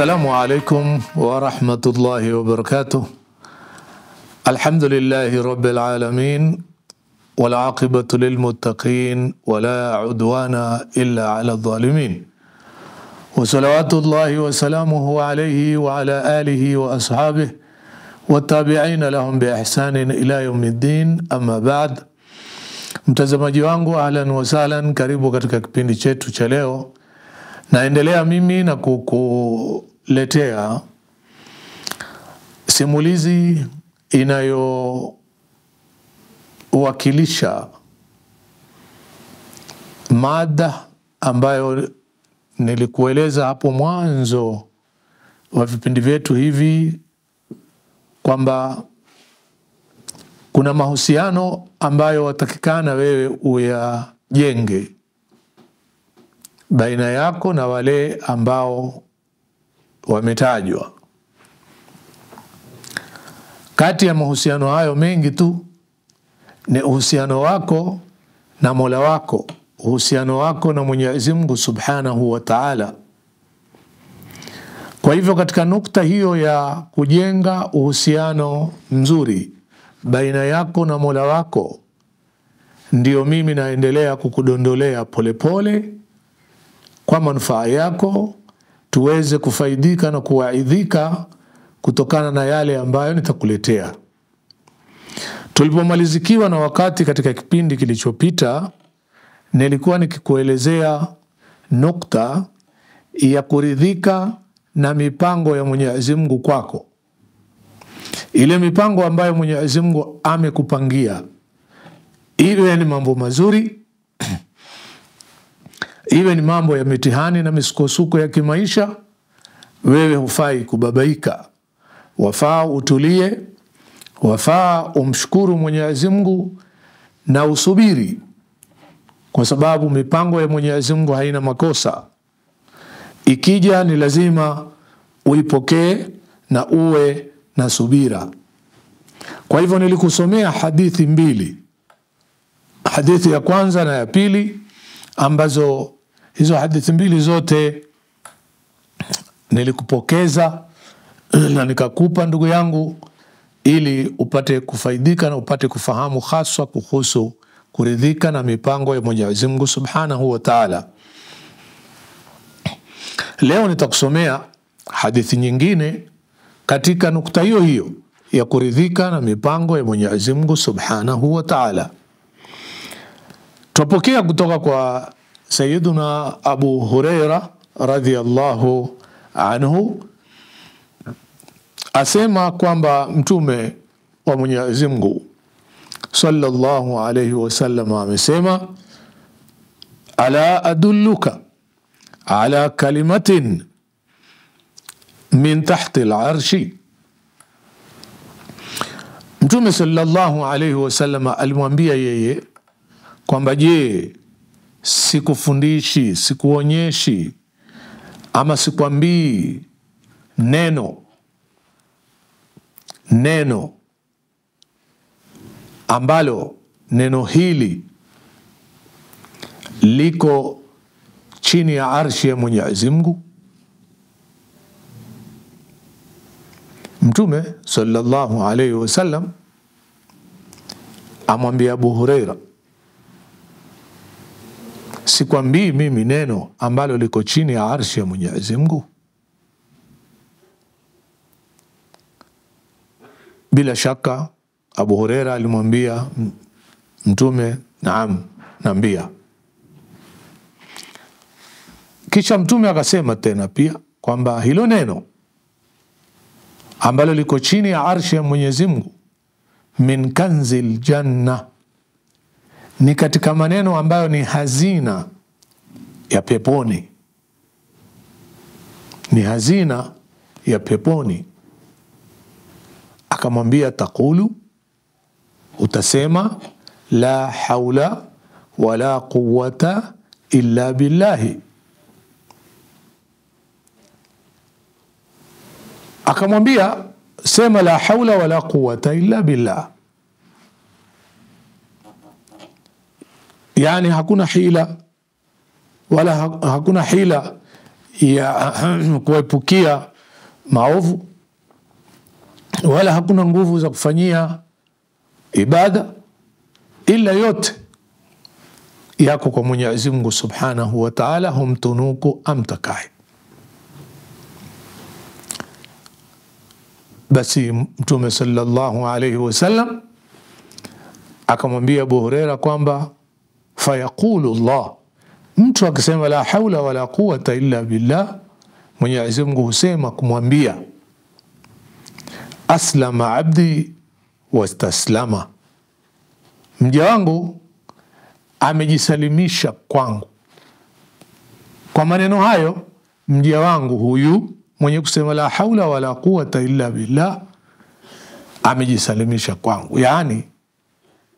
Assalamu alaikum wa rahmatullahi wa barakatuh. Alhamdulillahi rabbil alamin wal aqibatu lil muttaqin wa la udwana illa ala dhalimin. Wa salawatullahi wa salamuhu alayhi wa ala alihi wa ashabihi والتابعين لهم بإحسان إلى يوم الدين أما بعد mtazamaji wangu ahlan wasahlan karibu katika kipindi chetu cha leo naendelea mimi na kuku, letea simulizi inayowakilisha mada ambayo nilikueleza hapo mwanzo wa vipindi vyetu hivi kwamba kuna mahusiano ambayo watakikana wewe uyajenge baina yako na wale ambao wametajwa. Kati ya mahusiano hayo mengi tu ni uhusiano wako na mola wako, uhusiano wako na Mwenyezi Mungu subhanahu wa taala. Kwa hivyo katika nukta hiyo ya kujenga uhusiano mzuri baina yako na mola wako, ndiyo mimi naendelea kukudondolea polepole pole, kwa manufaa yako tuweze kufaidika na kuwaidhika kutokana na yale ambayo nitakuletea. Tulipomalizikiwa na wakati katika kipindi kilichopita, nilikuwa nikikuelezea nukta ya kuridhika na mipango ya Mwenyezi Mungu kwako, ile mipango ambayo Mwenyezi Mungu amekupangia, iwe ni mambo mazuri iwe ni mambo ya mitihani na misukosuko ya kimaisha, wewe hufai kubabaika. Wafaa utulie, wafaa umshukuru Mwenyezi Mungu na usubiri, kwa sababu mipango ya Mwenyezi Mungu haina makosa. Ikija ni lazima uipokee na uwe na subira. Kwa hivyo nilikusomea hadithi mbili, hadithi ya kwanza na ya pili ambazo hizo hadithi mbili zote nilikupokeza eh, na nikakupa ndugu yangu ili upate kufaidika na upate kufahamu haswa kuhusu kuridhika na mipango ya Mwenyezi Mungu Subhanahu wa Ta'ala. Leo nitakusomea hadithi nyingine katika nukta hiyo hiyo ya kuridhika na mipango ya Mwenyezi Mungu Subhanahu wa Ta'ala. Twapokea kutoka kwa Sayiduna Abu Hureira radhiallahu anhu asema kwamba Mtume wa Mwenyezi Mungu sallallahu alayhi wasallam amesema, ala adulluka ala kalimatin min tahti larshi. Mtume sallallahu alayhi wasallam alimwambia yeye kwamba je, sikufundishi, sikuonyeshi ama sikwambii neno neno ambalo neno hili liko chini ya arshi ya Mwenyezi Mungu? Mtume sallallahu alaihi wasallam amwambia Abu Hureira sikwambii mimi neno ambalo liko chini ya arshi ya Mwenyezi Mungu? Bila shaka Abu hureira alimwambia Mtume, naam, nambia Kisha Mtume akasema tena pia kwamba hilo neno ambalo liko chini ya arshi ya Mwenyezi Mungu min kanzi ljanna ni katika maneno ambayo ni hazina ya peponi, ni hazina ya peponi. Akamwambia, takulu, utasema la haula wala quwata illa billahi. Akamwambia, sema la haula wala quwata illa billah yani hakuna hila wala hakuna hila ya kuepukia maovu wala hakuna nguvu za kufanyia ibada ila yote yako kwa Mwenyezi Mungu Subhanahu wa Ta'ala, humtunuku amtakaye. Basi Mtume sallallahu alaihi wasallam akamwambia Abu hureira kwamba fayaqulu llah, mtu akisema la haula wala quwata illa billah, Mwenyezi Mungu husema kumwambia aslama abdi wastaslama, mja wangu amejisalimisha kwangu. Kwa maneno hayo mja wangu huyu mwenye kusema la haula wala quwata illa billah amejisalimisha kwangu, yaani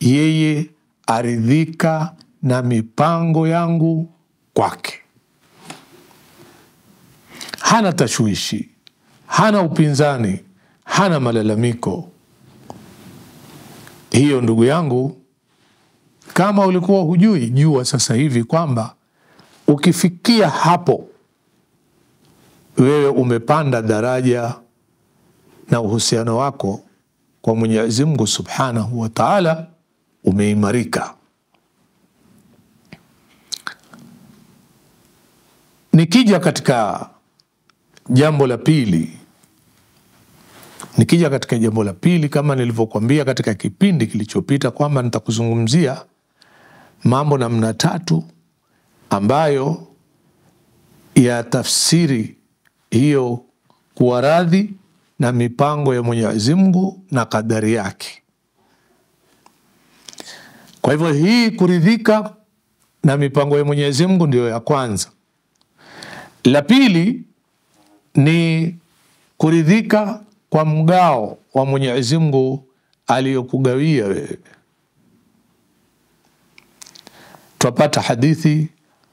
yeye aridhika na mipango yangu kwake. Hana tashwishi, hana upinzani, hana malalamiko. Hiyo ndugu yangu, kama ulikuwa hujui, jua sasa hivi kwamba ukifikia hapo, wewe umepanda daraja na uhusiano wako kwa Mwenyezi Mungu Subhanahu wa Ta'ala umeimarika. Nikija katika jambo la pili, nikija katika jambo la pili, kama nilivyokuambia katika kipindi kilichopita kwamba nitakuzungumzia mambo namna tatu ambayo ya tafsiri hiyo kuwa radhi na mipango ya Mwenyezi Mungu na kadari yake. Kwa hivyo hii kuridhika na mipango ya Mwenyezi Mungu ndiyo ya kwanza. La pili ni kuridhika kwa mgao wa Mwenyezi Mungu aliyokugawia wewe. Twapata hadithi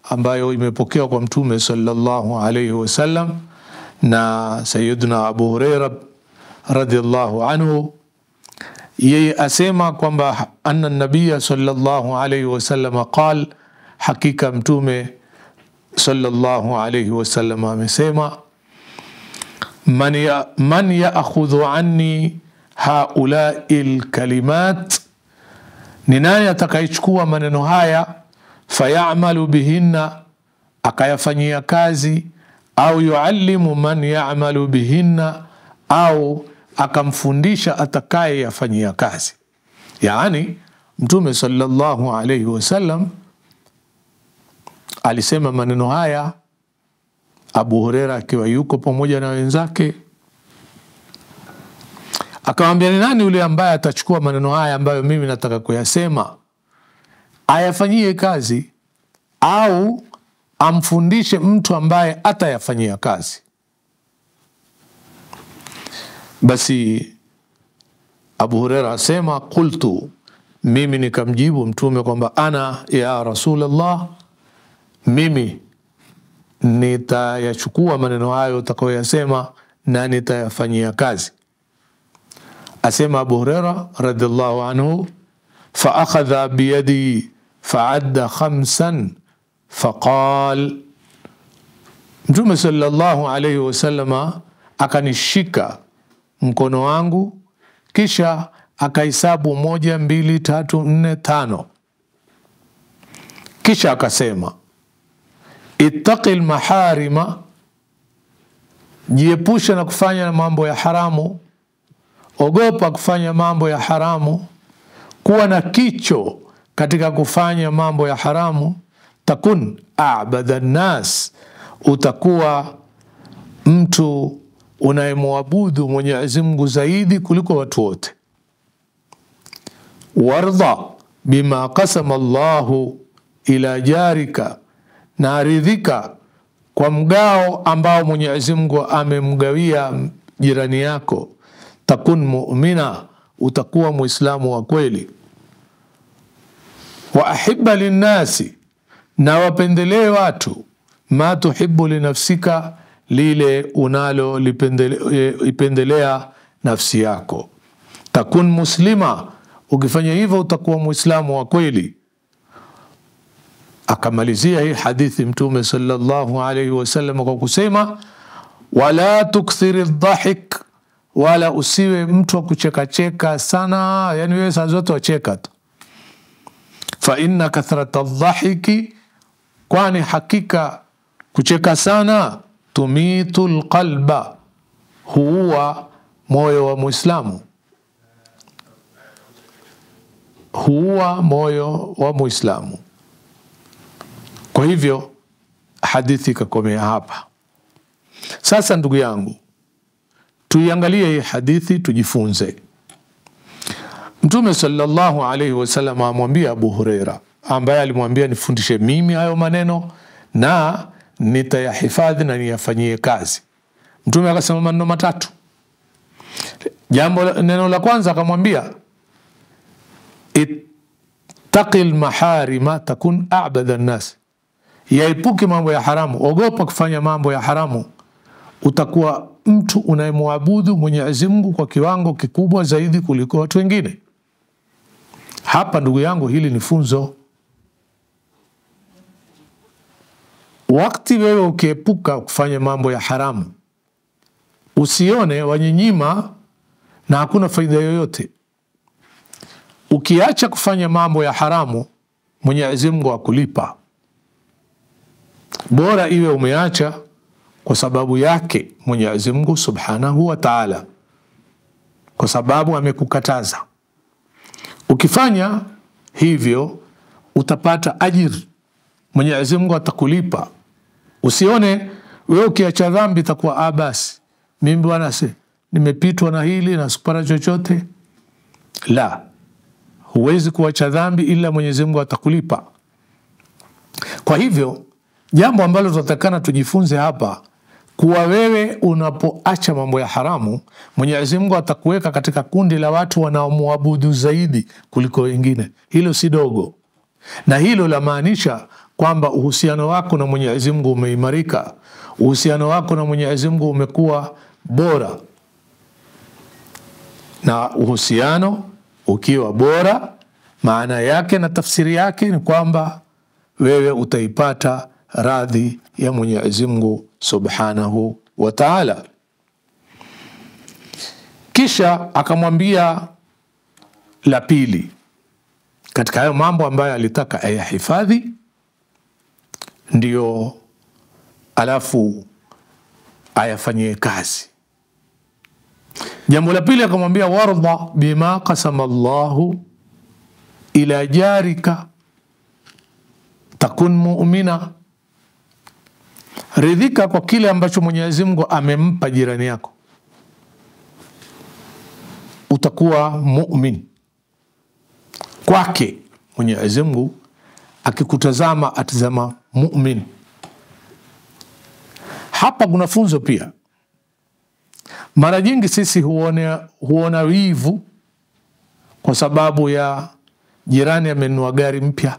ambayo imepokewa kwa Mtume sallallahu alaihi wasallam na Sayiduna Abu Hureira radhiallahu anhu, yeye asema kwamba anna nabiya sallallahu alaihi wasallam qal, hakika Mtume sallallahu alayhi wasallam amesema man ya man yaakhudhu anni haulai lkalimat, ni nani atakayechukua maneno haya fayamalu bihinna, akayafanyia kazi, au yuallimu man yamalu bihinna, au akamfundisha atakayeyafanyia kazi. Yaani Mtume sallallahu alayhi wasallam Alisema maneno haya Abu Huraira akiwa yuko pamoja na wenzake, akawambia, ni nani yule ambaye atachukua maneno haya ambayo mimi nataka kuyasema ayafanyie kazi au amfundishe mtu ambaye atayafanyia kazi. Basi Abu Huraira asema, qultu, mimi nikamjibu Mtume kwamba ana ya Rasulullah mimi nitayachukua maneno hayo utakayoyasema na nitayafanyia kazi. Asema Abu Huraira radhiallahu anhu, fa akhadha biyadi faadda khamsan faqal, Mtume sallallahu alayhi wasallama akanishika mkono wangu kisha akahesabu moja, mbili, tatu, nne, tano, kisha akasema ittaqi lmaharima, jiepushe na kufanya mambo ya haramu, ogopa kufanya mambo ya haramu, kuwa na kicho katika kufanya mambo ya haramu. Takun abada nnas, utakuwa mtu unayemwabudu Mwenyezi Mungu zaidi kuliko watu wote. warda bima qasama Allahu ila jarika na aridhika kwa mgao ambao Mwenyezi Mungu amemgawia jirani yako, takun mu'mina, utakuwa Muislamu wa kweli. Wa ahibba linnasi, na wapendelee watu, ma tuhibu linafsika, lile unaloipendelea nafsi yako. Takun muslima, ukifanya hivyo utakuwa Muislamu wa kweli akamalizia hii hadithi mtume sallallahu alaihi wasallam kwa kusema wala tukthiri dhahik wala usiwe mtu wa kuchekacheka sana yani wewe saa zote wacheka tu fa inna kathrata dhahiki kwani hakika kucheka sana tumitu lqalba huua moyo wa muislamu huua moyo wa Muislamu. Kwa hivyo hadithi ikakomea hapa. Sasa ndugu yangu, tuiangalie hii hadithi tujifunze. Mtume sallallahu alaihi wasallam amwambia Abu Hureira, ambaye alimwambia nifundishe mimi hayo maneno na nitayahifadhi na niyafanyie kazi. Mtume akasema maneno matatu. Jambo, neno la kwanza akamwambia ittaqil lmaharima takun abadha nas yaepuke mambo ya haramu, ogopa kufanya mambo ya haramu. Utakuwa mtu unayemwabudu Mwenyezi Mungu kwa kiwango kikubwa zaidi kuliko watu wengine. Hapa ndugu yangu, hili ni funzo. Wakati wewe ukiepuka kufanya mambo ya haramu, usione wanyinyima na hakuna faida yoyote. Ukiacha kufanya mambo ya haramu, Mwenyezi Mungu akulipa bora iwe umeacha kwa sababu yake Mwenyezi Mungu Subhanahu wa Ta'ala, kwa sababu amekukataza. Ukifanya hivyo utapata ajiri, Mwenyezi Mungu atakulipa. Usione wewe ukiacha dhambi itakuwa ah, basi mimi bwana si nimepitwa na hili na sikupata chochote. La, huwezi kuacha dhambi ila Mwenyezi Mungu atakulipa. Kwa hivyo jambo ambalo tunatakana tujifunze hapa kuwa wewe unapoacha mambo ya haramu, Mwenyezi Mungu atakuweka katika kundi la watu wanaomwabudu zaidi kuliko wengine. Hilo si dogo, na hilo lamaanisha kwamba uhusiano wako na Mwenyezi Mungu umeimarika, uhusiano wako na Mwenyezi Mungu umekuwa bora, na uhusiano ukiwa bora, maana yake na tafsiri yake ni kwamba wewe utaipata radhi ya Mwenyezi Mungu Subhanahu wa Ta'ala. Kisha akamwambia la pili katika hayo mambo ambayo alitaka ayahifadhi, ndio alafu ayafanyie kazi. Jambo la pili akamwambia, warda bima qasama Allahu ila jarika takun mu'mina ridhika kwa kile ambacho Mwenyezi Mungu amempa jirani yako, utakuwa mumin kwake. Mwenyezi Mungu akikutazama atazama mumin. Hapa kuna funzo pia. Mara nyingi sisi huona, huona wivu kwa sababu ya jirani amenunua gari mpya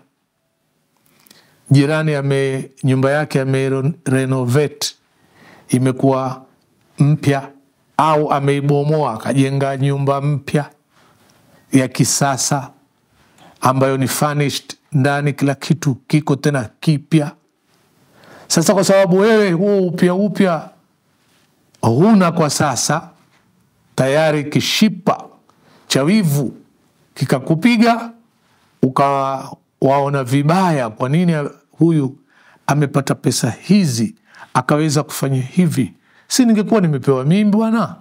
jirani ame, nyumba yake amerenovate imekuwa mpya au ameibomoa akajenga nyumba mpya ya kisasa ambayo ni furnished ndani, kila kitu kiko tena kipya. Sasa kwa sababu wewe huo upya upya huna kwa sasa, tayari kishipa cha wivu kikakupiga ukawaona vibaya. Kwa nini huyu amepata pesa hizi akaweza kufanya hivi, si ningekuwa nimepewa mimi bwana?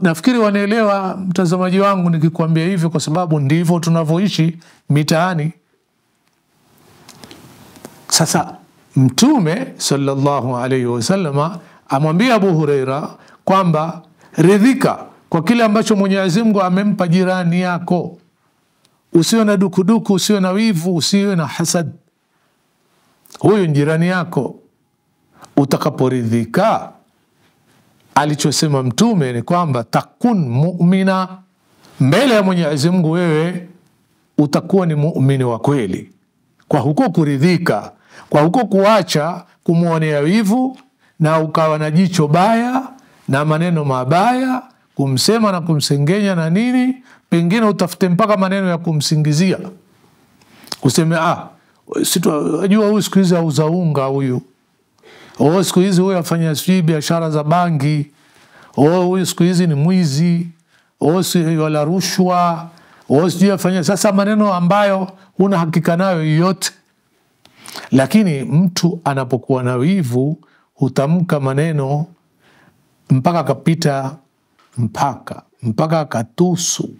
Nafikiri wanaelewa mtazamaji wangu nikikuambia hivyo, kwa sababu ndivyo tunavyoishi mitaani. Sasa Mtume sallallahu alaihi wasallama amwambia Abu Hureira kwamba ridhika kwa kile ambacho Mwenyezi Mungu amempa jirani yako usiwe na dukuduku, usiwe na wivu, usiwe na hasad. Huyu jirani yako. Utakaporidhika, alichosema Mtume ni kwamba takun mu'mina, mbele ya Mwenyezi Mungu wewe utakuwa ni muumini wa kweli, kwa huko kuridhika, kwa huko kuacha kumwonea wivu na ukawa na jicho baya na maneno mabaya kumsema na kumsengenya na nini, pengine utafute mpaka maneno ya kumsingizia useme ah, sitajua huyu siku hizi auza unga huyu o oh, siku hizi huyu afanya sijui biashara za bangi o oh, huyu siku hizi ni mwizi oh, o wala rushwa o sijui afanya sasa maneno ambayo huna hakika nayo yoyote lakini mtu anapokuwa na wivu hutamka maneno mpaka akapita mpaka mpaka akatusu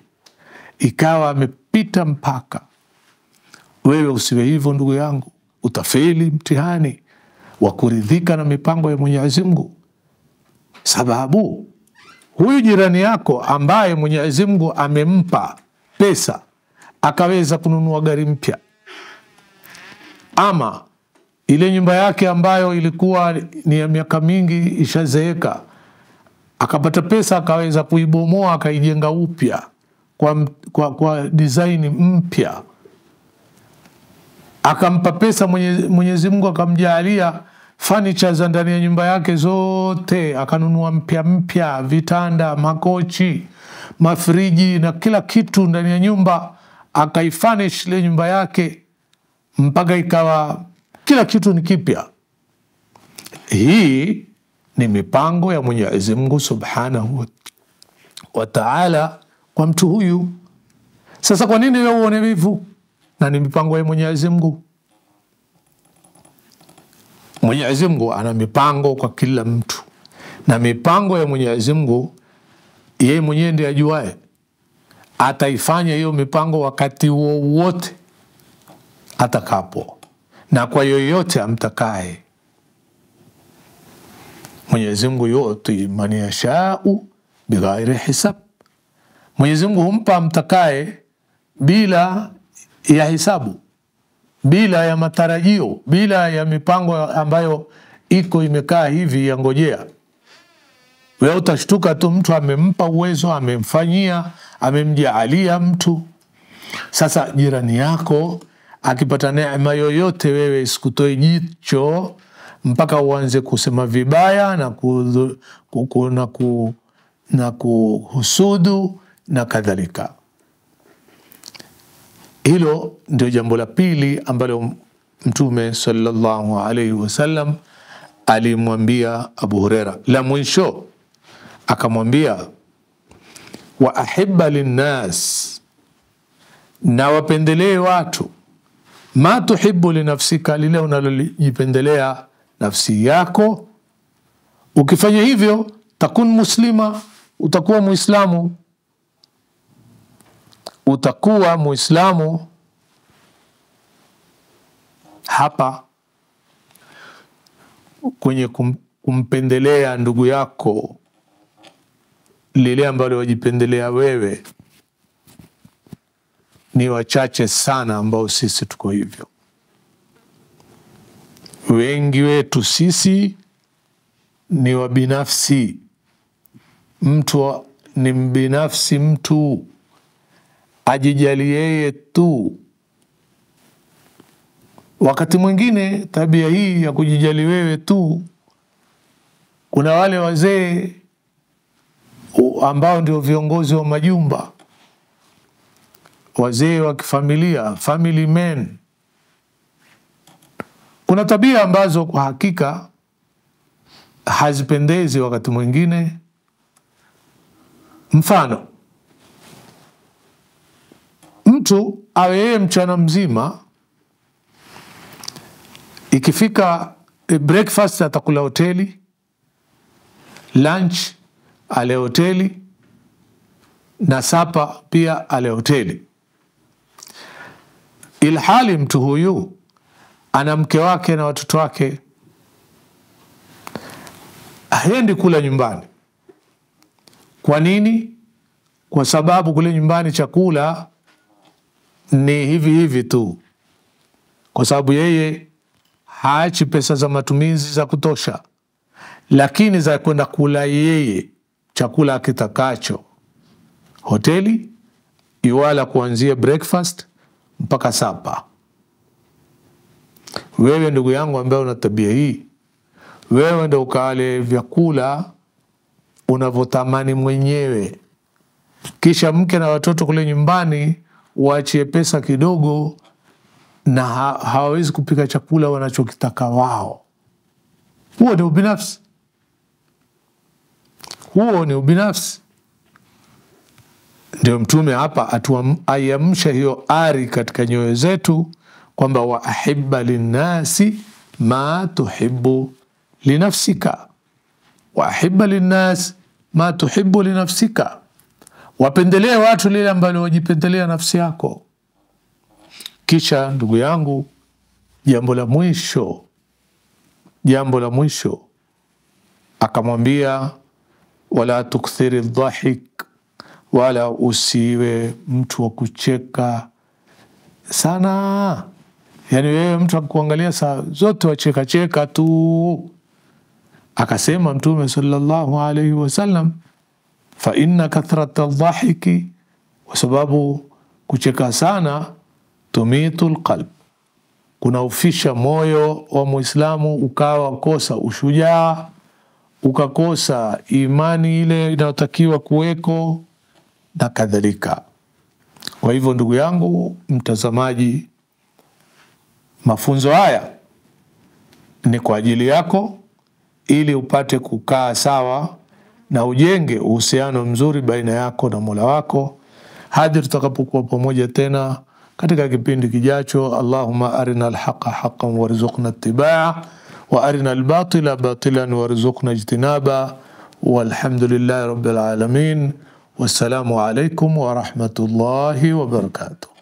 ikawa amepita mpaka. Wewe usiwe hivyo, ndugu yangu, utafeli mtihani wa kuridhika na mipango ya Mwenyezi Mungu, sababu huyu jirani yako ambaye Mwenyezi Mungu amempa pesa akaweza kununua gari mpya ama ile nyumba yake ambayo ilikuwa ni ya miaka mingi ishazeeka, akapata pesa akaweza kuibomoa akaijenga upya kwa, kwa, kwa design mpya akampa pesa Mwenyezi Mungu akamjaalia fanicha za ndani ya nyumba yake zote, akanunua mpya mpya, vitanda, makochi, mafriji na kila kitu ndani ya nyumba, akaifanish ile nyumba yake mpaka ikawa kila kitu ni kipya. Hii ni mipango ya Mwenyezi Mungu Subhanahu wa Ta'ala kwa mtu huyu. Sasa kwa nini wewe uone wivu? Na ni mipango ya Mwenyezi Mungu. Mwenyezi Mungu ana mipango kwa kila mtu, na mipango ya Mwenyezi Mungu yeye mwenyewe ndiye ajuae. Ataifanya hiyo mipango wakati wowote atakapo na kwa yoyote amtakaye. Mwenyezi Mungu yote man yashau bighairi hisab Mwenyezi Mungu humpa mtakaye bila ya hisabu, bila ya matarajio, bila ya mipango ambayo iko imekaa hivi yangojea. Wewe utashtuka tu, mtu amempa uwezo, amemfanyia, amemjaalia mtu. Sasa jirani yako akipata neema yoyote, wewe isikutoe jicho mpaka uanze kusema vibaya na, ku, ku, na, ku, na kuhusudu na kadhalika. Hilo ndio jambo la pili ambalo Mtume sallallahu alaihi wasallam alimwambia Abu Huraira. La mwisho akamwambia, wa ahibba linnas, na wapendelee watu, ma tuhibu linafsika, lile unalojipendelea nafsi yako. Ukifanya hivyo takun muslima, utakuwa Muislamu utakuwa muislamu hapa kwenye kum, kumpendelea ndugu yako lile ambalo wajipendelea wewe ni wachache sana ambao sisi tuko hivyo. Wengi wetu sisi ni wabinafsi, mtu wa, ni mbinafsi mtu ajijali yeye tu. Wakati mwingine tabia hii ya kujijali wewe tu, kuna wale wazee ambao ndio viongozi wa majumba, wazee wa kifamilia, family men. Kuna tabia ambazo kwa hakika hazipendezi wakati mwingine, mfano mtu awe yeye mchana mzima ikifika eh, breakfast atakula hoteli, lunch ale hoteli na sapa pia ale hoteli, ilhali mtu huyu ana mke wake na watoto wake, haendi kula nyumbani. Kwa nini? Kwa sababu kule nyumbani chakula ni hivi hivi tu, kwa sababu yeye haachi pesa za matumizi za kutosha, lakini za kwenda kula yeye chakula akitakacho hoteli, iwala kuanzia breakfast mpaka sapa. Wewe ndugu yangu ambaye una tabia hii, wewe ndo ukale vyakula unavyotamani mwenyewe, kisha mke na watoto kule nyumbani waachie pesa kidogo na ha hawawezi kupika chakula wanachokitaka wao. Huo ni ubinafsi, huo ni ubinafsi. Ndio Mtume hapa aiamsha hiyo ari katika nyoyo zetu kwamba waahiba linnasi ma tuhibu linafsika, waahiba linnas ma tuhibu linafsika wapendelee watu lile ambalo wajipendelea nafsi yako kisha ndugu yangu jambo la mwisho jambo la mwisho akamwambia wala tukthiri dhahik wala usiwe mtu wa kucheka sana yani wewe mtu akuangalia saa zote wachekacheka tu akasema mtume salllahu alaihi wasallam fa inna kathrata dhahiki, kwa sababu kucheka sana tumitu lqalb, kunaufisha moyo wa Mwislamu ukawa kosa ushujaa, ukakosa imani ile inayotakiwa kuweko na kadhalika. Kwa hivyo ndugu yangu mtazamaji, mafunzo haya ni kwa ajili yako ili upate kukaa sawa na ujenge uhusiano mzuri baina yako na Mola wako hadi tutakapokuwa pamoja tena katika kipindi kijacho. Allahumma arina alhaqa haqqan warzuqna ittiba'a wa arina albatila batilan warzuqna ijtinaba walhamdulillahi rabbil alamin. Wassalamu alaikum warahmatullahi wabarakatuh.